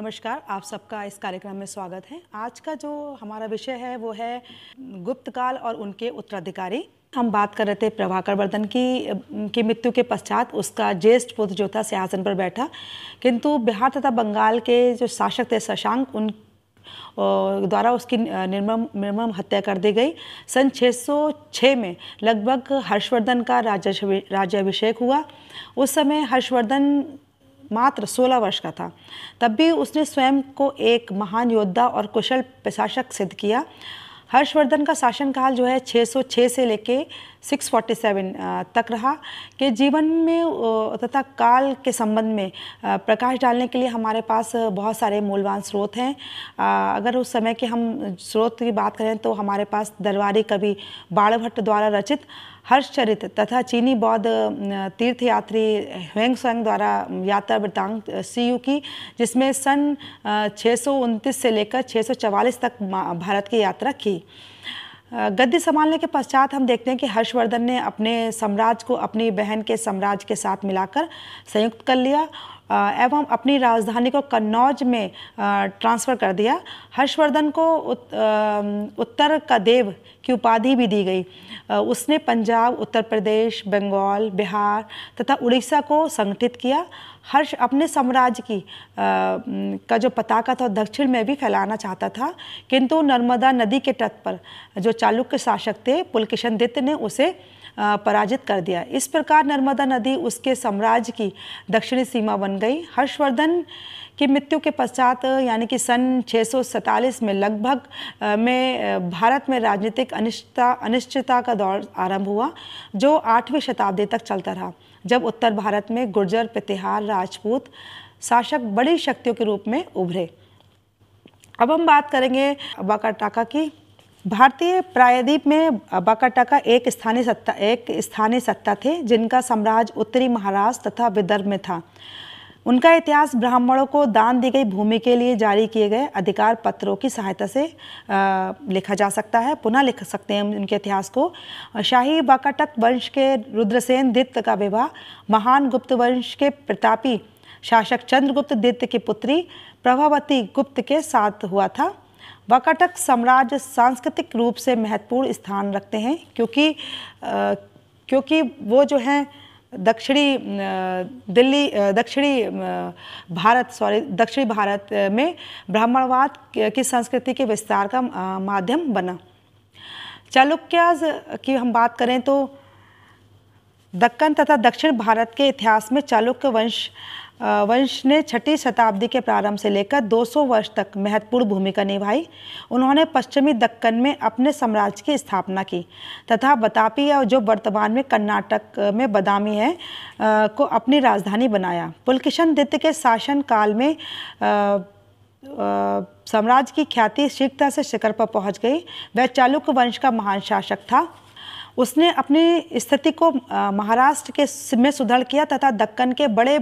नमस्कार आप सबका इस कार्यक्रम में स्वागत है आज का जो हमारा विषय है वो है गुप्त काल और उनके उत्तराधिकारी हम बात कर रहे थे प्रभाकर वर्धन की की मृत्यु के पश्चात उसका ज्येष्ठ पुत्र जो था सिंहासन पर बैठा किंतु बिहार तथा बंगाल के जो शासक थे शशांक उन द्वारा उसकी निर्मम निर्मम हत्या कर दी गई सन 606 में लगभग हर्षवर्धन का राज्याभिषेक हुआ उस समय हर्षवर्धन मात्र 16 वर्ष का था तब भी उसने स्वयं को एक महान योद्धा और कुशल प्रशासक सिद्ध किया हर्षवर्धन का शासनकाल जो है 606 से लेके 647 तक रहा कि जीवन में तथा काल के संबंध में प्रकाश डालने के लिए हमारे पास बहुत सारे मूलवान स्रोत हैं अगर उस समय के हम स्रोत की बात करें तो हमारे पास दरबारी कवि बाणभट्ट द्वारा रचित हर्षचरित तथा चीनी बौद्ध तीर्थयात्री ह्वेंग स्वेंग द्वारा यात्रा वृतांग सी की जिसमें सन छः से लेकर छः तक भारत की यात्रा की गद्दी संभालने के पश्चात हम देखते हैं कि हर्षवर्धन ने अपने साम्राज्य को अपनी बहन के साम्राज्य के साथ मिलाकर संयुक्त कर लिया एवं अपनी राजधानी को कन्नौज में ट्रांसफ़र कर दिया हर्षवर्धन को उत्तर का देव की उपाधि भी दी गई उसने पंजाब उत्तर प्रदेश बंगाल बिहार तथा उड़ीसा को संगठित किया हर्ष अपने साम्राज्य की आ, का जो पताका था दक्षिण में भी फैलाना चाहता था किंतु नर्मदा नदी के तट पर जो चालुक्य शासक थे पुलकिशन दित्य ने उसे पराजित कर दिया इस प्रकार नर्मदा नदी उसके साम्राज्य की दक्षिणी सीमा बन गई हर्षवर्धन की मृत्यु के पश्चात यानी कि सन छः में लगभग में भारत में राजनीतिक अनिश्चितता अनिश्चितता का दौर आरंभ हुआ जो आठवीं शताब्दी तक चलता रहा जब उत्तर भारत में गुर्जर प्रतिहार राजपूत शासक बड़ी शक्तियों के रूप में उभरे अब हम बात करेंगे अबाकर टाका की भारतीय प्रायद्वीप में का एक स्थानीय सत्ता एक स्थानीय सत्ता थे जिनका साम्राज्य उत्तरी महाराष्ट्र तथा विदर्भ में था उनका इतिहास ब्राह्मणों को दान दी गई भूमि के लिए जारी किए गए अधिकार पत्रों की सहायता से लिखा जा सकता है पुनः लिख सकते हैं उनके इतिहास को शाही बाकाटक वंश के रुद्रसेन दित्य का विवाह महान गुप्त वंश के प्रतापी शासक चंद्रगुप्त दित्य की पुत्री प्रभावती गुप्त के साथ हुआ था वकटक साम्राज्य सांस्कृतिक रूप से महत्वपूर्ण स्थान रखते हैं क्योंकि आ, क्योंकि वो जो हैं दक्षिणी दिल्ली दक्षिणी भारत सॉरी दक्षिणी भारत में ब्राह्मणवाद की संस्कृति के विस्तार का माध्यम बना चालुक्याज की हम बात करें तो दक्कन तथा दक्षिण भारत के इतिहास में चालुक्य वंश वंश ने छठी शताब्दी के प्रारंभ से लेकर 200 वर्ष तक महत्वपूर्ण भूमिका निभाई उन्होंने पश्चिमी दक्कन में अपने साम्राज्य की स्थापना की तथा बतापी जो वर्तमान में कर्नाटक में बदामी है को अपनी राजधानी बनाया पुलकिशन दित्य के शासनकाल में साम्राज्य की ख्याति शीघ्रता से शिखर पर पहुंच गई वह चालुक्य वंश का महान शासक था उसने अपनी स्थिति को महाराष्ट्र के में सुदृढ़ किया तथा दक्कन के बड़े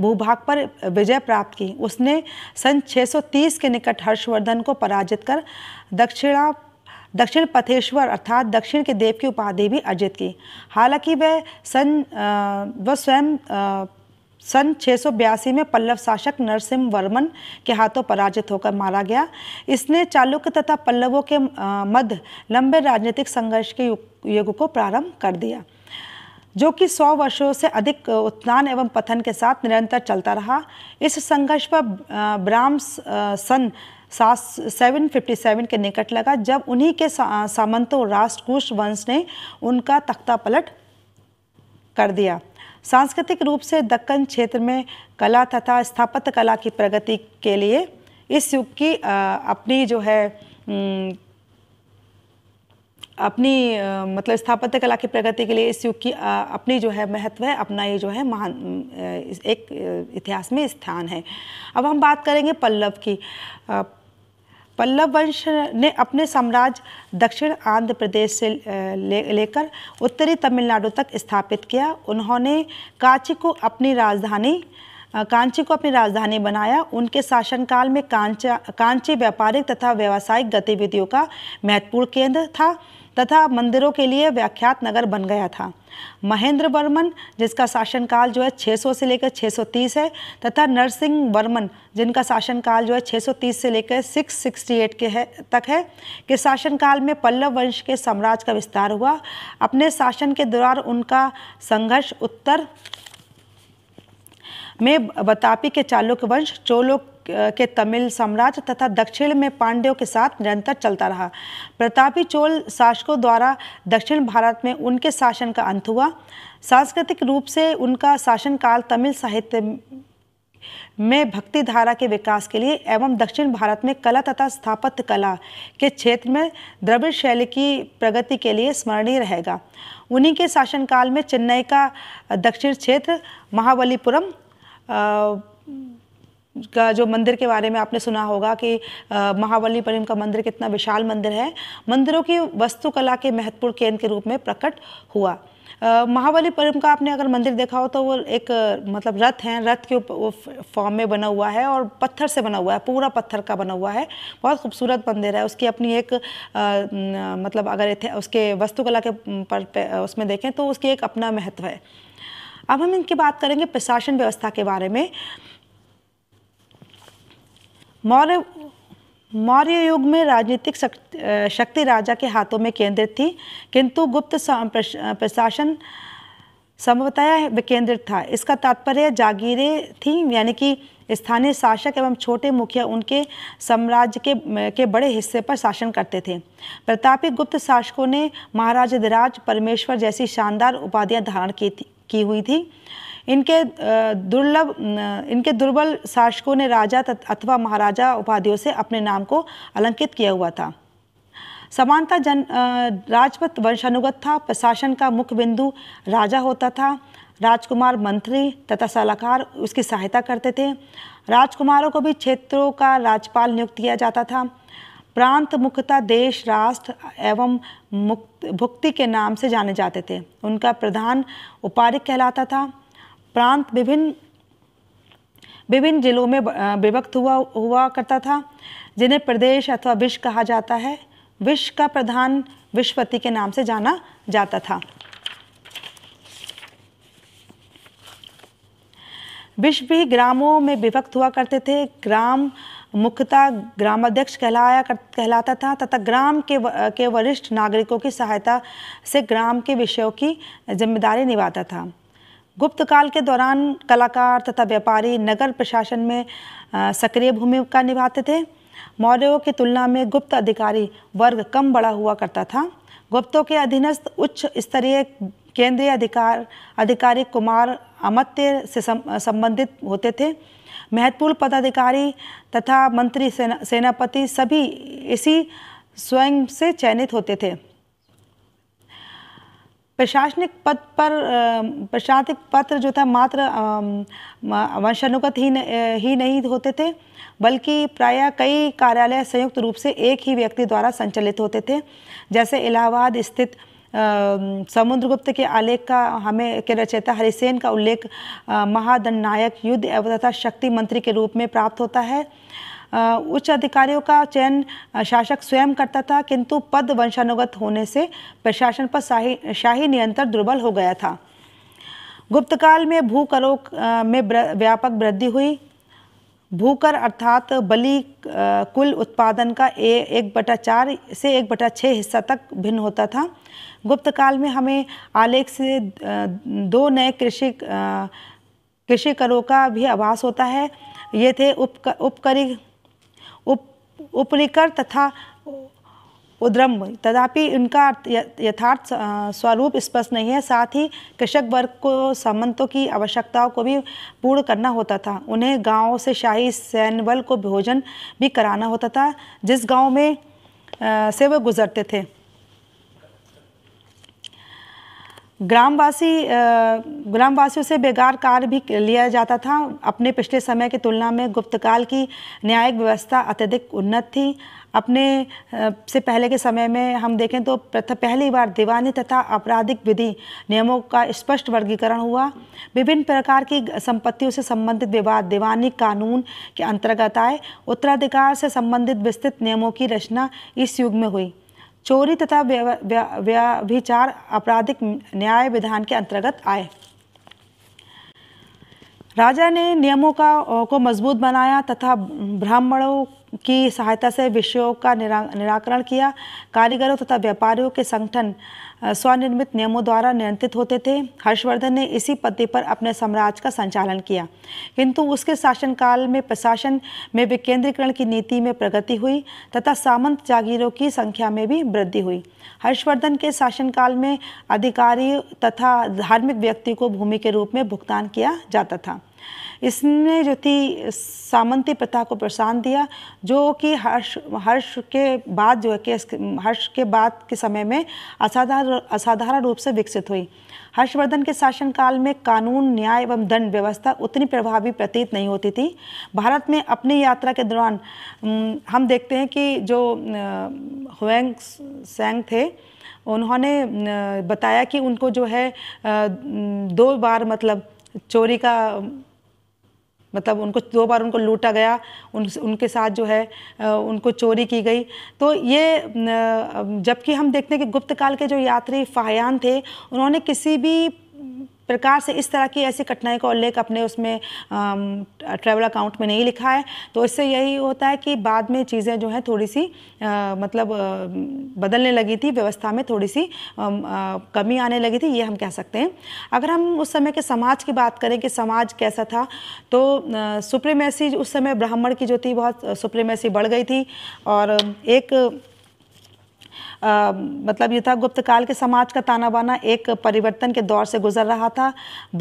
भूभाग पर विजय प्राप्त की उसने सन 630 के निकट हर्षवर्धन को पराजित कर दक्षिणा दक्षिण पथेश्वर अर्थात दक्षिण के देव की उपाधि भी अर्जित की हालांकि वह सन वह स्वयं सन छः में पल्लव शासक नरसिंह वर्मन के हाथों पराजित होकर मारा गया इसने चालुक्य तथा पल्लवों के मध्य लंबे राजनीतिक संघर्ष के युग को प्रारंभ कर दिया जो कि सौ वर्षों से अधिक उत्थान एवं पथन के साथ निरंतर चलता रहा इस संघर्ष पर ब्राह्म सन सात सेवन फिफ्टी सेवन के निकट लगा जब उन्हीं के सामंतों राष्ट्रकूश वंश ने उनका तख्ता पलट कर दिया सांस्कृतिक रूप से दक्कन क्षेत्र में कला तथा स्थापत्य कला की प्रगति के लिए इस युग की अपनी जो है अपनी आ, मतलब स्थापत्य कला की प्रगति के लिए इस युग की आ, अपनी जो है महत्व है अपना ये जो है महान एक इतिहास में स्थान है अब हम बात करेंगे पल्लव की पल्लव वंश ने अपने साम्राज्य दक्षिण आंध्र प्रदेश से ले लेकर उत्तरी तमिलनाडु तक स्थापित किया उन्होंने कांची को अपनी राजधानी कांची को अपनी राजधानी बनाया उनके शासनकाल में कांचा कांची व्यापारिक तथा व्यावसायिक गतिविधियों का महत्वपूर्ण केंद्र था तथा मंदिरों के लिए व्याख्यात नगर बन गया था महेंद्र वर्मन जिसका शासनकाल जो है 600 से लेकर 630 है तथा नरसिंह वर्मन जिनका शासनकाल जो है 630 से लेकर 668 के है तक है कि शासनकाल में पल्लव वंश के साम्राज्य का विस्तार हुआ अपने शासन के दौरान उनका संघर्ष उत्तर में बतापी के चालुक्य वंश चोलों के तमिल साम्राज्य तथा दक्षिण में पांड्यों के साथ निरंतर चलता रहा प्रतापी चोल शासकों द्वारा दक्षिण भारत में उनके शासन का अंत हुआ सांस्कृतिक रूप से उनका शासनकाल तमिल साहित्य में भक्ति धारा के विकास के लिए एवं दक्षिण भारत में कला तथा स्थापत्य कला के क्षेत्र में द्रविड़ शैली की प्रगति के लिए स्मरणीय रहेगा उन्हीं के शासनकाल में चेन्नई का दक्षिण क्षेत्र महाबलीपुरम का जो मंदिर के बारे में आपने सुना होगा कि महावली परिम का मंदिर कितना विशाल मंदिर है मंदिरों की वस्तुकला के महत्वपूर्ण केंद्र के रूप में प्रकट हुआ महावली परिम का आपने अगर मंदिर देखा हो तो वो एक मतलब रथ हैं रथ के फॉर्म में बना हुआ है और पत्थर से बना हुआ है पूरा पत्थर का बना हुआ है बहुत खूबसूरत मंदिर है उसकी अपनी एक आ, मतलब अगर उसके वस्तुकला के पर उसमें देखें तो उसकी एक अपना महत्व है अब हम इनकी बात करेंगे प्रशासन व्यवस्था के बारे में मौर्य मौर्य युग में राजनीतिक शक्ति राजा के हाथों में केंद्रित थी किंतु गुप्त प्रशासन संभवतः विकेंद्रित था इसका तात्पर्य जागीरें थी यानी कि स्थानीय शासक एवं छोटे मुखिया उनके साम्राज्य के के बड़े हिस्से पर शासन करते थे प्रतापी गुप्त शासकों ने महाराज धराज परमेश्वर जैसी शानदार उपाधियां धारण की थी की हुई थी इनके दुर्लभ इनके दुर्बल शासकों ने राजा अथवा महाराजा उपाधियों से अपने नाम को अलंकित किया हुआ था समानता जन राजपथ वंशानुगत था प्रशासन का मुख्य बिंदु राजा होता था राजकुमार मंत्री तथा सलाहकार उसकी सहायता करते थे राजकुमारों को भी क्षेत्रों का राज्यपाल नियुक्त किया जाता था प्रांत मुख्यतः देश राष्ट्र एवं मुक्त भुक्ति के नाम से जाने जाते थे उनका प्रधान उपारिक कहलाता था प्रांत विभिन्न विभिन्न जिलों में विभक्त हुआ हुआ करता था जिन्हें प्रदेश अथवा विश्व कहा जाता है विश्व का प्रधान विश्वपति के नाम से जाना जाता था विश्व भी ग्रामों में विभक्त हुआ करते थे ग्राम मुख्यतः ग्रामाध्यक्ष कहलाया कर, कहलाता था तथा ग्राम के व, के वरिष्ठ नागरिकों की सहायता से ग्राम के विषयों की जिम्मेदारी निभाता था गुप्त काल के दौरान कलाकार तथा व्यापारी नगर प्रशासन में सक्रिय भूमिका निभाते थे मौर्यों की तुलना में गुप्त अधिकारी वर्ग कम बड़ा हुआ करता था गुप्तों के अधीनस्थ उच्च स्तरीय केंद्रीय अधिकार अधिकारी कुमार अमत्य से संबंधित होते थे महत्वपूर्ण पदाधिकारी तथा मंत्री सेना सेनापति सभी इसी स्वयं से चयनित होते थे प्रशासनिक पद पर प्रशासनिक पत्र जो था मात्र वंशानुगत ही ही नहीं होते थे बल्कि प्रायः कई कार्यालय संयुक्त रूप से एक ही व्यक्ति द्वारा संचालित होते थे जैसे इलाहाबाद स्थित समुद्रगुप्त के आलेख का हमें के रचयिता हरिसेन का उल्लेख महादंड नायक युद्ध एवं तथा शक्ति मंत्री के रूप में प्राप्त होता है उच्च अधिकारियों का चयन शासक स्वयं करता था किंतु पद वंशानुगत होने से प्रशासन पर शाही शाही नियंत्रण दुर्बल हो गया था गुप्तकाल में भू में व्यापक वृद्धि हुई भूकर अर्थात बलि कुल उत्पादन का ए, एक बटा चार से एक बटा छः हिस्सा तक भिन्न होता था गुप्त काल में हमें आलेख से दो नए कृषि कृषि करों का भी आभास होता है ये थे उपक उपकरी उप उपरिकर तथा उद्रम तथापि इनका यथार्थ स्वरूप स्पष्ट नहीं है साथ ही कृषक वर्ग को सामंतों की आवश्यकताओं को भी पूर्ण करना होता था उन्हें गाँव से शाही सैन्य बल को भोजन भी कराना होता था जिस गांव में से वह गुजरते थे ग्रामवासी ग्रामवासियों से बेगार कार्य भी लिया जाता था अपने पिछले समय की तुलना में गुप्तकाल की न्यायिक व्यवस्था अत्यधिक उन्नत थी अपने से पहले के समय में हम देखें तो पहली बार दीवानी तथा आपराधिक विधि नियमों का स्पष्ट वर्गीकरण हुआ विभिन्न प्रकार की संपत्तियों से संबंधित विवाद दीवानी कानून के अंतर्गत आए उत्तराधिकार से संबंधित विस्तृत नियमों की रचना इस युग में हुई चोरी तथा व्यभिचार आपराधिक न्याय विधान के अंतर्गत आए राजा ने नियमों का को मजबूत बनाया तथा ब्राह्मणों की सहायता से विषयों का निरा निराकरण किया कारीगरों तथा व्यापारियों के संगठन स्वनिर्मित नियमों द्वारा नियंत्रित होते थे हर्षवर्धन ने इसी पद्धति पर अपने साम्राज्य का संचालन किया किंतु उसके शासनकाल में प्रशासन में विकेंद्रीकरण की नीति में प्रगति हुई तथा सामंत जागीरों की संख्या में भी वृद्धि हुई हर्षवर्धन के शासनकाल में अधिकारी तथा धार्मिक व्यक्ति को भूमि के रूप में भुगतान किया जाता था इसने जो थी सामंती प्रथा को प्रोत्साहन दिया जो कि हर्ष हर्ष के बाद जो है कि हर्ष के बाद के समय में असाधारण असाधारण रूप से विकसित हुई हर्षवर्धन के शासनकाल में कानून न्याय एवं दंड व्यवस्था उतनी प्रभावी प्रतीत नहीं होती थी भारत में अपनी यात्रा के दौरान हम देखते हैं कि जो हुएंग सेंग थे उन्होंने बताया कि उनको जो है दो बार मतलब चोरी का मतलब उनको दो बार उनको लूटा गया उन उनके साथ जो है उनको चोरी की गई तो ये जबकि हम देखते हैं कि गुप्त काल के जो यात्री फाहयान थे उन्होंने किसी भी प्रकार से इस तरह की ऐसी कठिनाई का उल्लेख अपने उसमें ट्रैवल अकाउंट में नहीं लिखा है तो इससे यही होता है कि बाद में चीज़ें जो हैं थोड़ी सी आ, मतलब आ, बदलने लगी थी व्यवस्था में थोड़ी सी आ, आ, कमी आने लगी थी ये हम कह सकते हैं अगर हम उस समय के समाज की बात करें कि समाज कैसा था तो सुप्रीमेसी उस समय ब्राह्मण की जो थी बहुत सुप्रीमेसी बढ़ गई थी और एक आ, मतलब ये था गुप्तकाल के समाज का ताना बाना एक परिवर्तन के दौर से गुजर रहा था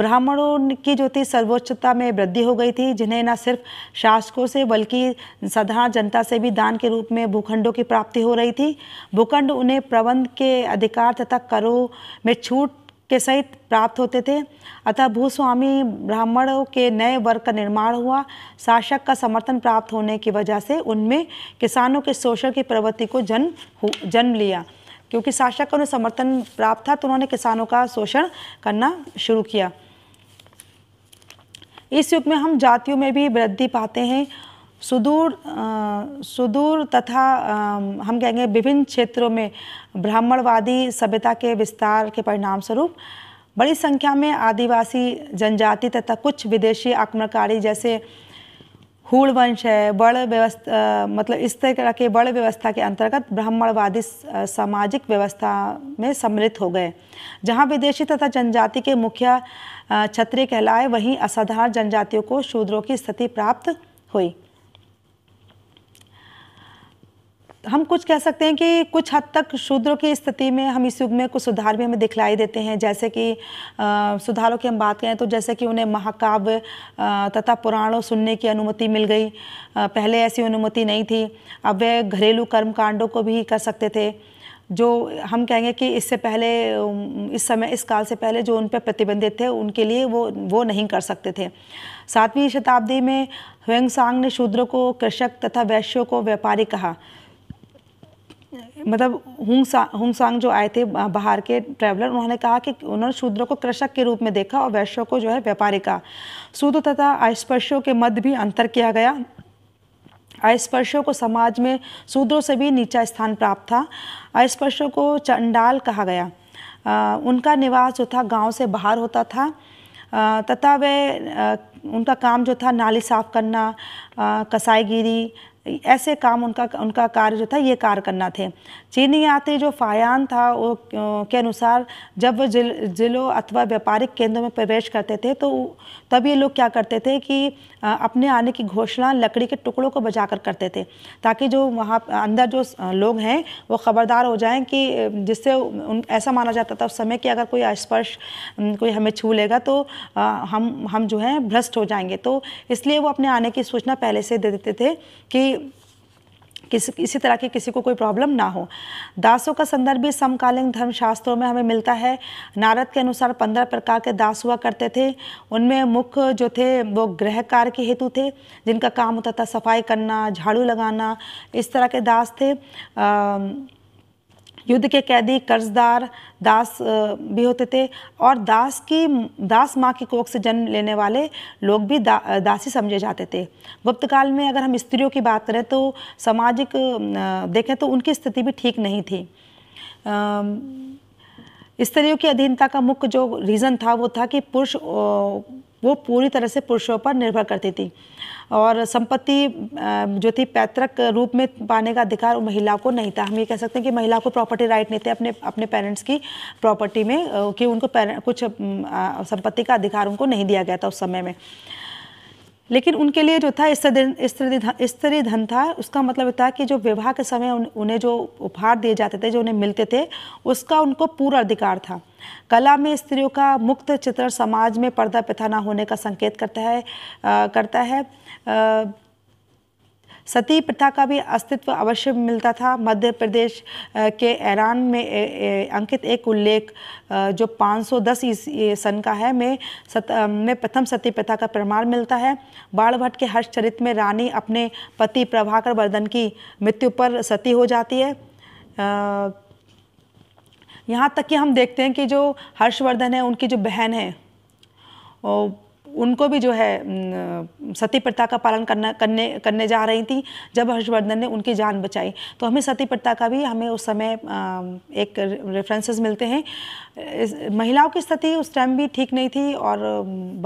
ब्राह्मणों की जो थी सर्वोच्चता में वृद्धि हो गई थी जिन्हें न सिर्फ शासकों से बल्कि साधारण जनता से भी दान के रूप में भूखंडों की प्राप्ति हो रही थी भूखंड उन्हें प्रबंध के अधिकार तथा करों में छूट के सहित प्राप्त होते थे अतः भूस्वामी ब्राह्मणों के नए वर्ग का निर्माण हुआ शासक का समर्थन प्राप्त होने की वजह से उनमें किसानों के शोषण की प्रवृत्ति को जन्म जन्म लिया क्योंकि शासक का उन्हें समर्थन प्राप्त था तो उन्होंने किसानों का शोषण करना शुरू किया इस युग में हम जातियों में भी वृद्धि पाते हैं सुदूर सुदूर तथा हम कहेंगे विभिन्न क्षेत्रों में ब्राह्मणवादी सभ्यता के विस्तार के परिणाम स्वरूप बड़ी संख्या में आदिवासी जनजाति तथा कुछ विदेशी आक्रमणकारी जैसे हूल वंश है बड़ व्यवस्था मतलब इस तरह के बड़ व्यवस्था के अंतर्गत ब्राह्मणवादी सामाजिक व्यवस्था में सम्मिलित हो गए जहाँ विदेशी तथा जनजाति के मुख्य क्षत्रिय कहलाए वहीं असाधारण जनजातियों को शूद्रों की स्थिति प्राप्त हुई हम कुछ कह सकते हैं कि कुछ हद तक शूद्रों की स्थिति में हम इस युग में कुछ सुधार भी हमें दिखलाई देते हैं जैसे कि सुधारों की हम बात करें तो जैसे कि उन्हें महाकाव्य तथा पुराणों सुनने की अनुमति मिल गई पहले ऐसी अनुमति नहीं थी अब वे घरेलू कर्मकांडों को भी कर सकते थे जो हम कहेंगे कि इससे पहले इस समय इस काल से पहले जो उन पर प्रतिबंधित थे उनके लिए वो वो नहीं कर सकते थे सातवीं शताब्दी में ह्वेंगसांग ने शूद्रों को कृषक तथा वैश्यों को व्यापारी कहा मतलब हुंगसा हुंगसांग जो आए थे बाहर के ट्रैवलर उन्होंने कहा कि उन्होंने शूद्रों को कृषक के रूप में देखा और वैश्यों को जो है व्यापारी का शूद्र तथा अस्पर्शों के मध्य भी अंतर किया गया अस्पर्शों को समाज में शूद्रों से भी नीचा स्थान प्राप्त था अस्पर्शों को चंडाल कहा गया आ, उनका निवास जो था गांव से बाहर होता था तथा वे आ, उनका काम जो था नाली साफ़ करना कसाईगिरी ऐसे काम उनका उनका कार्य जो था ये कार्य करना थे चीनी यात्री जो फायान था वो के अनुसार जब वो जिल, जिलों अथवा व्यापारिक केंद्रों में प्रवेश करते थे तो तब ये लोग क्या करते थे कि अपने आने की घोषणा लकड़ी के टुकड़ों को बचाकर करते थे ताकि जो वहाँ अंदर जो लोग हैं वो ख़बरदार हो जाएं कि जिससे उन ऐसा माना जाता था उस समय कि अगर कोई स्पर्श कोई हमें छू लेगा तो हम हम जो है भ्रष्ट हो जाएंगे तो इसलिए वो अपने आने की सूचना पहले से दे देते थे कि किसी इसी तरह की किसी को कोई प्रॉब्लम ना हो दासों का संदर्भ भी समकालीन धर्मशास्त्रों में हमें मिलता है नारद के अनुसार पंद्रह प्रकार के दास हुआ करते थे उनमें मुख्य जो थे वो गृह कार्य के हेतु थे जिनका काम होता था सफाई करना झाड़ू लगाना इस तरह के दास थे आ, युद्ध के कैदी कर्जदार दास भी होते थे और दास की दास माँ की कोख से जन्म लेने वाले लोग भी दा, दासी समझे जाते थे गुप्त काल में अगर हम स्त्रियों की बात करें तो सामाजिक देखें तो उनकी स्थिति भी ठीक नहीं थी स्त्रियों की अधीनता का मुख्य जो रीज़न था वो था कि पुरुष वो पूरी तरह से पुरुषों पर निर्भर करती थी और संपत्ति जो थी पैतृक रूप में पाने का अधिकार महिला को नहीं था हम ये कह सकते हैं कि महिला को प्रॉपर्टी राइट नहीं थे अपने अपने पेरेंट्स की प्रॉपर्टी में कि उनको कुछ संपत्ति का अधिकार उनको नहीं दिया गया था उस समय में लेकिन उनके लिए जो था स्त्री स्त्री धन था उसका मतलब था कि जो विवाह के समय उन, उन्हें जो उपहार दिए जाते थे जो उन्हें मिलते थे उसका उनको पूरा अधिकार था कला में स्त्रियों का मुक्त चित्र समाज में पर्दा प्रथा ना होने का संकेत करता है आ, करता है आ, सती प्रथा का भी अस्तित्व अवश्य मिलता था मध्य प्रदेश के ऐरान में अंकित एक उल्लेख जो 510 ईस्वी सन का है में सत में प्रथम सती प्रथा का प्रमाण मिलता है बाणभट्ट के हर्ष चरित्र में रानी अपने पति प्रभाकर वर्धन की मृत्यु पर सती हो जाती है यहाँ तक कि हम देखते हैं कि जो हर्षवर्धन है उनकी जो बहन है उनको भी जो है सती प्रथा का पालन करना करने करने जा रही थी जब हर्षवर्धन ने उनकी जान बचाई तो हमें सती प्रथा का भी हमें उस समय एक रेफरेंसेस मिलते हैं महिलाओं की स्थिति उस टाइम भी ठीक नहीं थी और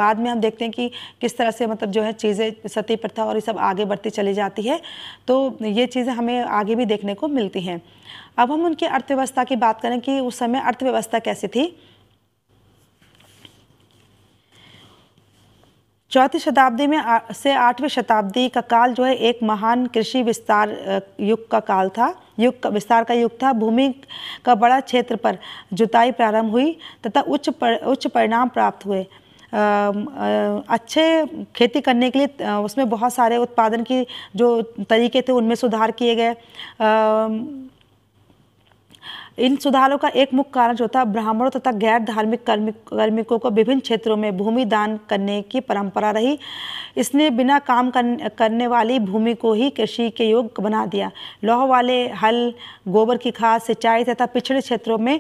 बाद में हम देखते हैं कि किस तरह से मतलब जो है चीज़ें सती प्रथा और ये सब आगे बढ़ती चली जाती है तो ये चीज़ें हमें आगे भी देखने को मिलती हैं अब हम उनकी अर्थव्यवस्था की बात करें कि उस समय अर्थव्यवस्था कैसी थी चौथी शताब्दी में आ, से आठवीं शताब्दी का काल जो है एक महान कृषि विस्तार युग का काल था युग का विस्तार का युग था भूमि का बड़ा क्षेत्र पर जुताई प्रारंभ हुई तथा उच्च पर, उच्च परिणाम प्राप्त हुए आ, आ, अच्छे खेती करने के लिए उसमें बहुत सारे उत्पादन की जो तरीके थे उनमें सुधार किए गए इन सुधारों का एक मुख्य कारण जो था ब्राह्मणों तथा गैर धार्मिक कर्मिकों को विभिन्न क्षेत्रों में भूमि दान करने की परंपरा रही इसने बिना काम करने वाली भूमि को ही कृषि के योग बना दिया लौह वाले हल गोबर की खाद सिंचाई तथा पिछड़े क्षेत्रों में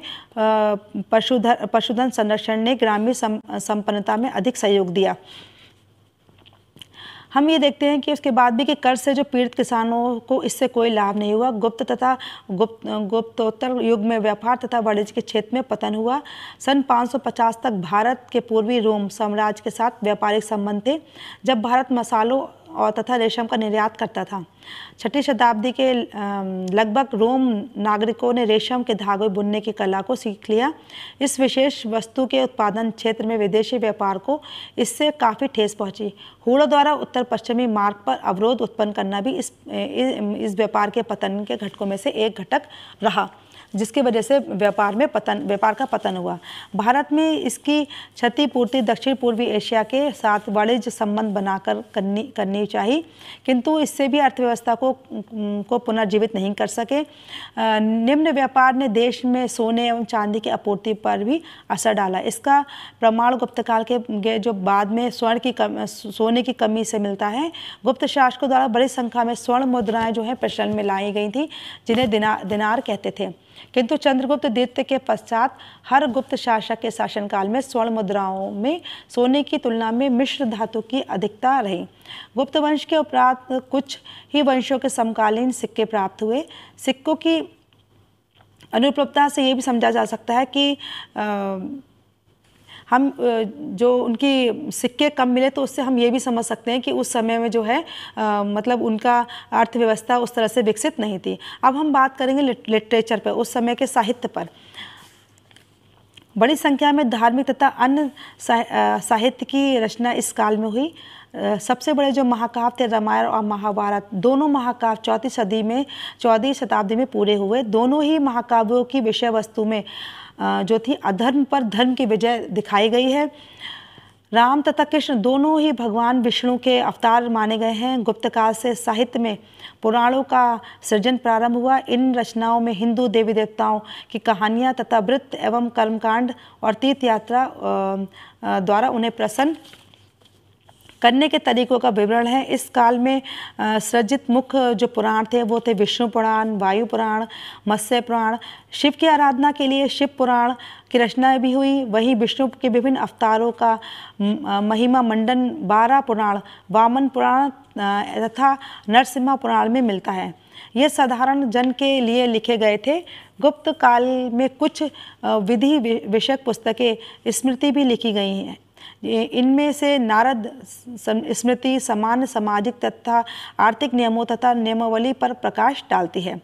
पशुधन पशुधन संरक्षण ने ग्रामीण सम, संपन्नता में अधिक सहयोग दिया हम ये देखते हैं कि उसके बाद भी कि कर्ज से जो पीड़ित किसानों को इससे कोई लाभ नहीं हुआ गुप्त तथा गुप्त गुप्तोत्तर युग में व्यापार तथा वाणिज्य के क्षेत्र में पतन हुआ सन 550 तक भारत के पूर्वी रोम साम्राज्य के साथ व्यापारिक संबंध थे जब भारत मसालों और तथा रेशम का निर्यात करता था छठी शताब्दी के लगभग रोम नागरिकों ने रेशम के धागे बुनने की कला को सीख लिया इस विशेष वस्तु के उत्पादन क्षेत्र में विदेशी व्यापार को इससे काफ़ी ठेस पहुंची हूड़ों द्वारा उत्तर पश्चिमी मार्ग पर अवरोध उत्पन्न करना भी इस इस व्यापार के पतन के घटकों में से एक घटक रहा जिसकी वजह से व्यापार में पतन व्यापार का पतन हुआ भारत में इसकी क्षतिपूर्ति दक्षिण पूर्वी एशिया के साथ वाणिज्य संबंध बनाकर करनी करनी चाहिए किंतु इससे भी अर्थव्यवस्था को को पुनर्जीवित नहीं कर सके निम्न व्यापार ने देश में सोने एवं चांदी की आपूर्ति पर भी असर डाला इसका प्रमाण गुप्तकाल के जो बाद में स्वर्ण की कम, सोने की कमी से मिलता है गुप्त शासकों द्वारा बड़ी संख्या में स्वर्ण मुद्राएं जो है प्रचलन में लाई गई थी जिन्हें दिना, दिनार कहते थे किंतु चंद्रगुप्त द्वितीय के पश्चात हर गुप्त शासक के शासनकाल में स्वर्ण मुद्राओं में सोने की तुलना में मिश्र धातु की अधिकता रही गुप्त वंश के उपरांत कुछ ही वंशों के समकालीन सिक्के प्राप्त हुए सिक्कों की अनुपलब्धता से ये भी समझा जा सकता है कि आ, हम जो उनकी सिक्के कम मिले तो उससे हम ये भी समझ सकते हैं कि उस समय में जो है आ, मतलब उनका अर्थव्यवस्था उस तरह से विकसित नहीं थी अब हम बात करेंगे लिटरेचर पर उस समय के साहित्य पर बड़ी संख्या में धार्मिक तथा अन्य साहित्य की रचना इस काल में हुई सबसे बड़े जो महाकाव्य थे रामायण और महाभारत दोनों महाकाव्य चौथी सदी में चौदह शताब्दी में पूरे हुए दोनों ही महाकाव्यों की विषय वस्तु में जो थी अधर्म पर धर्म की विजय दिखाई गई है राम तथा कृष्ण दोनों ही भगवान विष्णु के अवतार माने गए हैं गुप्त काल से साहित्य में पुराणों का सृजन प्रारंभ हुआ इन रचनाओं में हिंदू देवी देवताओं की कहानियाँ तथा वृत्त एवं कर्मकांड और तीर्थ यात्रा द्वारा उन्हें प्रसन्न करने के तरीकों का विवरण है इस काल में सृजित मुख्य जो पुराण थे वो थे विष्णु पुराण वायु पुराण मत्स्य पुराण शिव की आराधना के लिए शिव पुराण की रचनाएं भी हुई वही विष्णु के विभिन्न अवतारों का महिमा मंडन बारह पुराण वामन पुराण तथा नरसिम्हा पुराण में मिलता है ये साधारण जन के लिए लिखे गए थे गुप्त काल में कुछ विधि विषयक पुस्तकें स्मृति भी लिखी गई हैं इनमें से नारद स्मृति समान सामाजिक तथा आर्थिक नियमों तथा नियमावली पर प्रकाश डालती है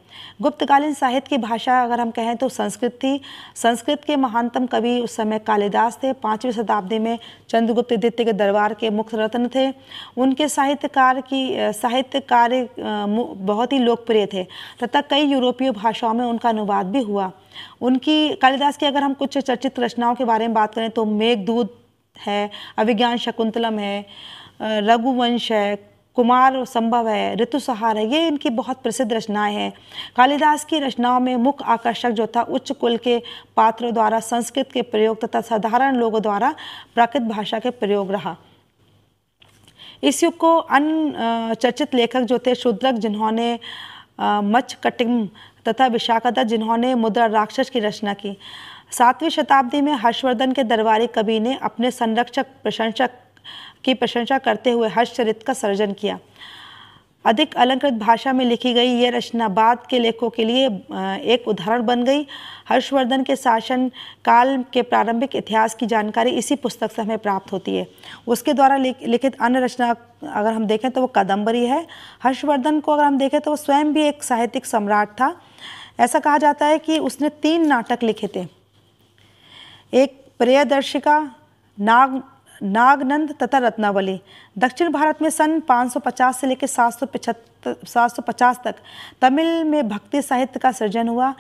गुप्तकालीन साहित्य की भाषा अगर हम कहें तो संस्कृत थी संस्कृत के महानतम कवि उस समय कालिदास थे पाँचवीं शताब्दी में चंद्रगुप्त द्वित्य के दरबार के मुख्य रत्न थे उनके साहित्यकार की साहित्य कार्य बहुत ही लोकप्रिय थे तथा कई यूरोपीय भाषाओं में उनका अनुवाद भी हुआ उनकी कालिदास की अगर हम कुछ चर्चित रचनाओं के बारे में बात करें तो मेघ दूध है अभिज्ञान शकुंतलम है रघुवंश है कुमार संभव है ऋतु सहार है ये इनकी बहुत प्रसिद्ध रचनाएं हैं कालिदास की रचनाओं में मुख्य आकर्षक जो था उच्च कुल के पात्रों द्वारा संस्कृत के प्रयोग तथा साधारण लोगों द्वारा प्राकृत भाषा के प्रयोग रहा इस युग को अन चर्चित लेखक जो थे शुद्रक जिन्होंने मच्छ कटिम तथा विशाखा जिन्होंने मुद्रा राक्षस की रचना की सातवीं शताब्दी में हर्षवर्धन के दरबारी कवि ने अपने संरक्षक प्रशंसक की प्रशंसा करते हुए हर्षचरित का सर्जन किया अधिक अलंकृत भाषा में लिखी गई ये रचना बाद के लेखों के लिए एक उदाहरण बन गई हर्षवर्धन के शासन काल के प्रारंभिक इतिहास की जानकारी इसी पुस्तक से हमें प्राप्त होती है उसके द्वारा लिखित अन्य रचना अगर हम देखें तो वो कादम्बरी है हर्षवर्धन को अगर हम देखें तो वो स्वयं भी एक साहित्यिक सम्राट था ऐसा कहा जाता है कि उसने तीन नाटक लिखे थे एक प्रियदर्शिका नाग नागनंद तथा रत्नावली दक्षिण भारत में सन 550 से लेकर सात सौ तक तमिल में भक्ति साहित्य का सृजन हुआ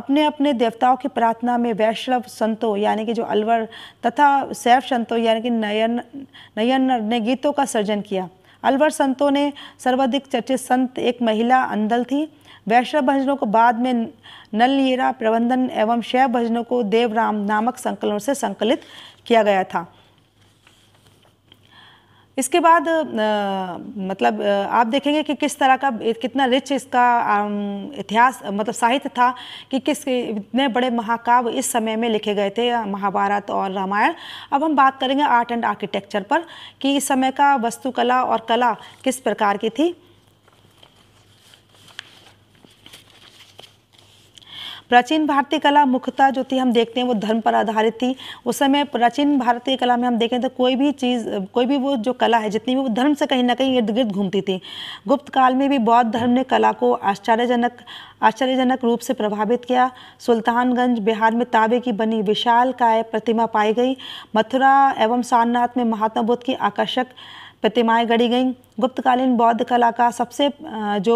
अपने अपने देवताओं की प्रार्थना में वैष्णव संतों यानी कि जो अलवर तथा सैफ संतों यानी कि नयन नयन ने गीतों का सृजन किया अलवर संतों ने सर्वाधिक चर्चित संत एक महिला अंदल थी वैष्णव भजनों को बाद में नल लीरा प्रबंधन एवं शैव भजनों को देवराम नामक संकलनों से संकलित किया गया था इसके बाद आ, मतलब आप देखेंगे कि किस तरह का कितना रिच इसका इतिहास मतलब साहित्य था कि किस इतने बड़े महाकाव्य इस समय में लिखे गए थे महाभारत और रामायण अब हम बात करेंगे आर्ट एंड आर्किटेक्चर पर कि इस समय का वस्तुकला और कला किस प्रकार की थी प्राचीन भारतीय कला मुख्यतः जो थी हम देखते हैं वो धर्म पर आधारित थी उस समय प्राचीन भारतीय कला में हम देखें तो कोई भी चीज़ कोई भी वो जो कला है जितनी भी वो धर्म से कहीं ना कहीं इर्द गिर्द घूमती थी गुप्त काल में भी बौद्ध धर्म ने कला को आश्चर्यजनक आश्चर्यजनक रूप से प्रभावित किया सुल्तानगंज बिहार में ताबे की बनी विशाल काय प्रतिमा पाई गई मथुरा एवं सारनाथ में महात्मा बुद्ध की आकर्षक प्रतिमाएं गढ़ी गईं गुप्तकालीन बौद्ध कला का सबसे जो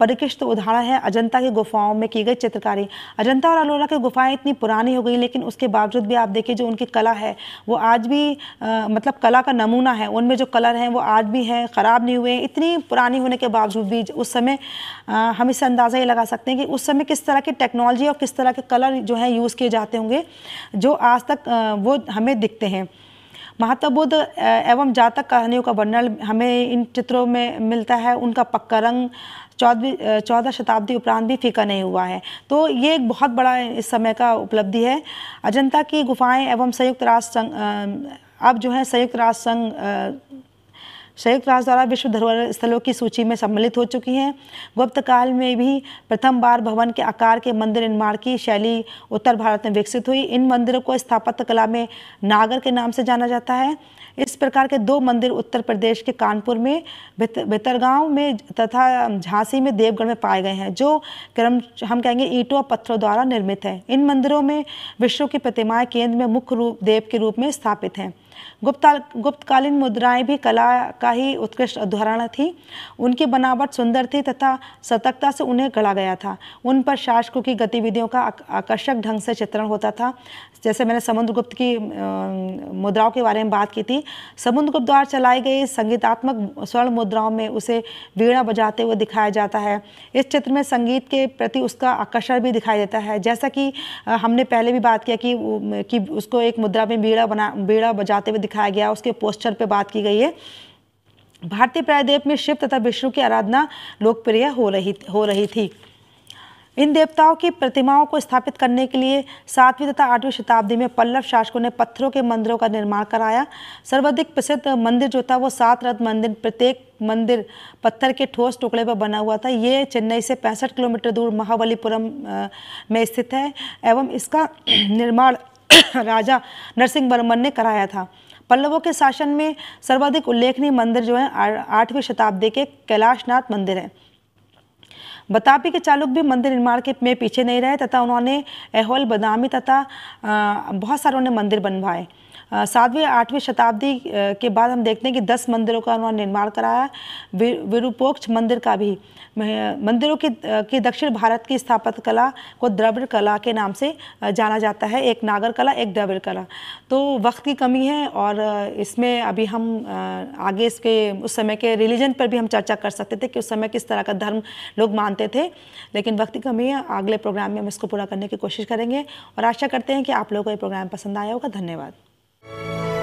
परिकृष्ट उदाहरण है अजंता की गुफाओं में की गई चित्रकारी अजंता और अलोरा की गुफाएं इतनी पुरानी हो गई लेकिन उसके बावजूद भी आप देखिए जो उनकी कला है वो आज भी आ, मतलब कला का नमूना है उनमें जो कलर हैं वो आज भी हैं ख़राब नहीं हुए इतनी पुरानी होने के बावजूद भी उस समय आ, हम इससे अंदाज़ा ये लगा सकते हैं कि उस समय किस तरह की टेक्नोलॉजी और किस तरह के कलर जो हैं यूज़ किए जाते होंगे जो आज तक आ, वो हमें दिखते हैं महत्वबोध एवं जातक कहानियों का वर्णन हमें इन चित्रों में मिलता है उनका पक्का रंग चौदह चौदह शताब्दी उपरांत भी फीका नहीं हुआ है तो ये एक बहुत बड़ा इस समय का उपलब्धि है अजंता की गुफाएं एवं संयुक्त राष्ट्र संघ अब जो है संयुक्त राष्ट्र संघ संयुक्त राष्ट्र द्वारा विश्व धरोहर स्थलों की सूची में सम्मिलित हो चुकी हैं गुप्त काल में भी प्रथम बार भवन के आकार के मंदिर निर्माण की शैली उत्तर भारत में विकसित हुई इन मंदिरों को स्थापत्य कला में नागर के नाम से जाना जाता है इस प्रकार के दो मंदिर उत्तर प्रदेश के कानपुर में भितरगांव में तथा झांसी में देवगढ़ में पाए गए हैं जो क्रम हम कहेंगे ईंटों और पत्थरों द्वारा निर्मित है इन मंदिरों में विश्व की प्रतिमाएं केंद्र में मुख्य रूप देव के रूप में स्थापित हैं गुप्ता गुप्तकालीन मुद्राएं भी कला का ही उत्कृष्ट उदाहरण थी उनकी बनावट सुंदर थी तथा सतर्कता से उन्हें गढ़ा गया था उन पर शासकों की गतिविधियों का आकर्षक ढंग से चित्रण होता था जैसे मैंने समुद्रगुप्त की मुद्राओं के बारे में बात की थी समुद्रगुप्त द्वारा चलाई गई संगीतात्मक स्वर्ण मुद्राओं में उसे वीणा बजाते हुए दिखाया जाता है इस चित्र में संगीत के प्रति उसका आकर्षण भी दिखाई देता है जैसा कि हमने पहले भी बात किया कि, कि उसको एक मुद्रा में वीणा बना वीणा बजाते बनाते हुए दिखाया गया उसके पोस्टर पर बात की गई है भारतीय प्रायद्वीप में शिव तथा विष्णु की आराधना लोकप्रिय हो रही हो रही थी इन देवताओं की प्रतिमाओं को स्थापित करने के लिए सातवीं तथा आठवीं शताब्दी में पल्लव शासकों ने पत्थरों के मंदिरों का निर्माण कराया सर्वाधिक प्रसिद्ध मंदिर जो था वो सात रथ मंदिर प्रत्येक मंदिर पत्थर के ठोस टुकड़े पर बना हुआ था ये चेन्नई से पैंसठ किलोमीटर दूर महाबलीपुरम में स्थित है एवं इसका निर्माण राजा नरसिंह वर्मन ने कराया था पल्लवों के शासन में सर्वाधिक उल्लेखनीय मंदिर जो है आठवीं शताब्दी के कैलाशनाथ मंदिर है बतापी के चालुक भी मंदिर निर्माण के में पीछे नहीं रहे तथा उन्होंने एहोल बदामी तथा बहुत सारे उन्होंने मंदिर बनवाए सातवीं आठवीं शताब्दी के बाद हम देखते हैं कि दस मंदिरों का उन्होंने निर्माण कराया विरूपोक्ष मंदिर का भी मंदिरों की की दक्षिण भारत की स्थापत्य कला को द्रविड़ कला के नाम से जाना जाता है एक नागर कला एक द्रविड़ कला तो वक्त की कमी है और इसमें अभी हम आगे इसके उस समय के रिलीजन पर भी हम चर्चा कर सकते थे कि उस समय किस तरह का धर्म लोग मानते थे लेकिन वक्त की कमी है अगले प्रोग्राम में हम इसको पूरा करने की कोशिश करेंगे और आशा करते हैं कि आप लोगों को ये प्रोग्राम पसंद आया होगा धन्यवाद Bye.